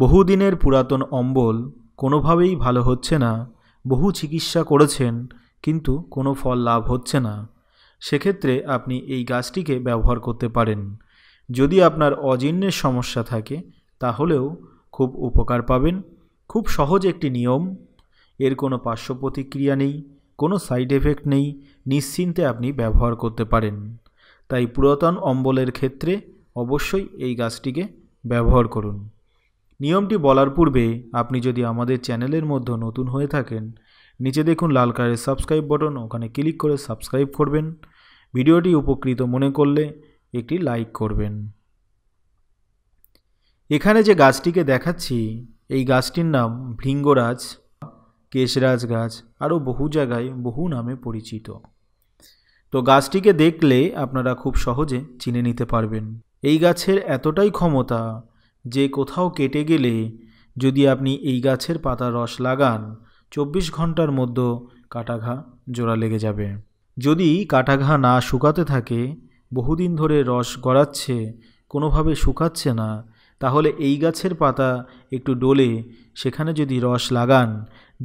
বহুদিনের পুরাতন অম্বল কোনোভাবেই ভালো হচ্ছে না বহু চিকিৎসা করেছেন কিন্তু কোনো ফল লাভ হচ্ছে না সেক্ষেত্রে আপনি এই গাছটিকে ব্যবহার করতে পারেন যদি আপনার অজীর্ণের সমস্যা থাকে তাহলেও খুব উপকার পাবেন খুব সহজ একটি নিয়ম এর কোনো পার্শ্ব প্রতিক্রিয়া নেই কোনো সাইড এফেক্ট নেই নিশ্চিন্তে আপনি ব্যবহার করতে পারেন তাই পুরাতন অম্বলের ক্ষেত্রে অবশ্যই এই গাছটিকে ব্যবহার করুন নিয়মটি বলার পূর্বে আপনি যদি আমাদের চ্যানেলের মধ্যে নতুন হয়ে থাকেন নিচে দেখুন লাল কালারের সাবস্ক্রাইব বাটন ওখানে ক্লিক করে সাবস্ক্রাইব করবেন ভিডিওটি উপকৃত মনে করলে একটি লাইক করবেন এখানে যে গাছটিকে দেখাচ্ছি এই গাছটির নাম ভৃঙ্গরাজ কেশরাজ গাছ আরও বহু জায়গায় বহু নামে পরিচিত তো গাছটিকে দেখলে আপনারা খুব সহজে চিনে নিতে পারবেন এই গাছের এতটাই ক্ষমতা যে কোথাও কেটে গেলে যদি আপনি এই গাছের পাতার রস লাগান চব্বিশ ঘন্টার মধ্যে কাটা ঘা জোড়া লেগে যাবে যদি কাটা ঘা না শুকাতে থাকে বহুদিন ধরে রস গড়াচ্ছে কোনোভাবে শুকাচ্ছে না তাহলে এই গাছের পাতা একটু ডোলে সেখানে যদি রস লাগান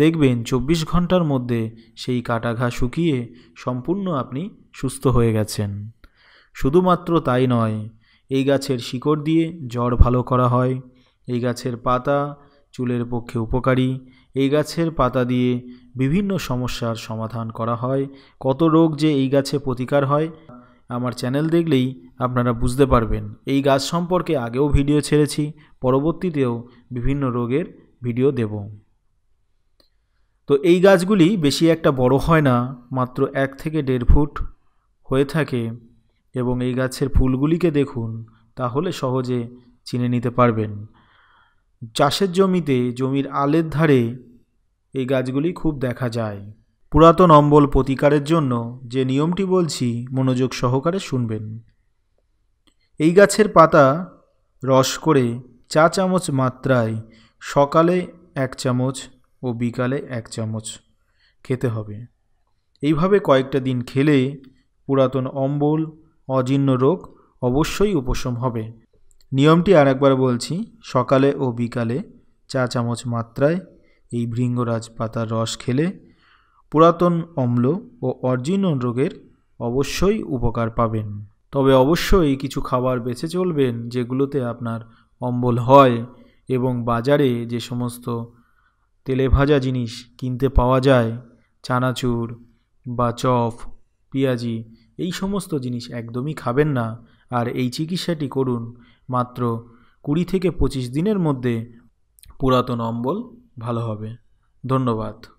দেখবেন চব্বিশ ঘন্টার মধ্যে সেই কাটা ঘা শুকিয়ে সম্পূর্ণ আপনি সুস্থ হয়ে গেছেন শুধুমাত্র তাই নয় এই গাছের শিকড় দিয়ে জ্বর ভালো করা হয় এই গাছের পাতা চুলের পক্ষে উপকারী এই গাছের পাতা দিয়ে বিভিন্ন সমস্যার সমাধান করা হয় কত রোগ যে এই গাছে প্রতিকার হয় আমার চ্যানেল দেখলেই আপনারা বুঝতে পারবেন এই গাছ সম্পর্কে আগেও ভিডিও ছেড়েছি পরবর্তীতেও বিভিন্ন রোগের ভিডিও দেব তো এই গাছগুলি বেশি একটা বড় হয় না মাত্র এক থেকে দেড় ফুট হয়ে থাকে এবং এই গাছের ফুলগুলিকে দেখুন তাহলে সহজে চিনে নিতে পারবেন চাষের জমিতে জমির আলের ধারে এই গাছগুলি খুব দেখা যায় পুরাতন অম্বল প্রতিকারের জন্য যে নিয়মটি বলছি মনোযোগ সহকারে শুনবেন এই গাছের পাতা রস করে চা চামচ মাত্রায় সকালে এক চামচ ও বিকালে এক চামচ খেতে হবে এইভাবে কয়েকটা দিন খেলে পুরাতন অম্বল অজীর্ণ রোগ অবশ্যই উপশম হবে নিয়মটি আর একবার বলছি সকালে ও বিকালে চা চামচ মাত্রায় এই ভৃঙ্গরাজ পাতার রস খেলে পুরাতন অম্ল ও অর্জীর্ণ রোগের অবশ্যই উপকার পাবেন তবে অবশ্যই কিছু খাবার বেছে চলবেন যেগুলোতে আপনার অম্বল হয় এবং বাজারে যে সমস্ত তেলে ভাজা জিনিস কিনতে পাওয়া যায় চানাচুর বা চপ পেঁয়াজি এই সমস্ত জিনিস একদমই খাবেন না আর এই চিকিৎসাটি করুন মাত্র কুড়ি থেকে পঁচিশ দিনের মধ্যে পুরাতন অম্বল ভালো হবে ধন্যবাদ